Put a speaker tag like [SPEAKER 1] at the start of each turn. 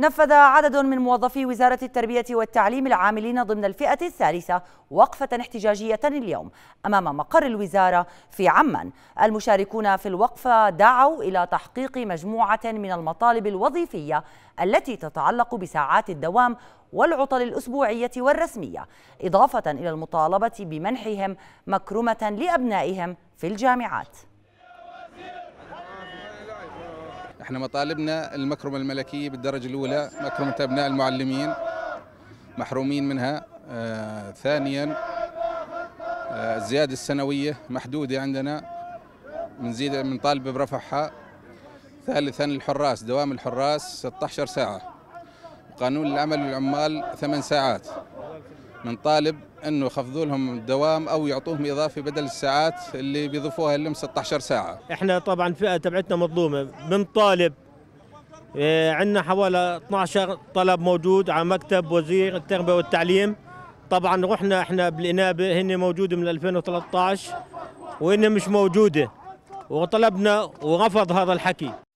[SPEAKER 1] نفذ عدد من موظفي وزارة التربية والتعليم العاملين ضمن الفئة الثالثة وقفة احتجاجية اليوم أمام مقر الوزارة في عمان المشاركون في الوقفة دعوا إلى تحقيق مجموعة من المطالب الوظيفية التي تتعلق بساعات الدوام والعطل الأسبوعية والرسمية إضافة إلى المطالبة بمنحهم مكرمة لأبنائهم في الجامعات
[SPEAKER 2] احنا مطالبنا المكرمه الملكيه بالدرجه الاولى مكرمه ابناء المعلمين محرومين منها آه ثانيا آه الزياده السنويه محدوده عندنا من طالب برفعها ثالثا الحراس دوام الحراس 16 ساعه قانون العمل للعمال 8 ساعات طالب انه يخفضوا لهم الدوام او يعطوهم اضافه بدل الساعات اللي بيضيفوها لهم 16 ساعه.
[SPEAKER 3] احنا طبعا الفئه تبعتنا مظلومه من طالب
[SPEAKER 2] إيه، عندنا حوالي
[SPEAKER 3] 12 طلب موجود على مكتب وزير التربيه والتعليم طبعا رحنا احنا بالانابه هن موجوده من 2013 وهن مش موجوده وطلبنا ورفض هذا الحكي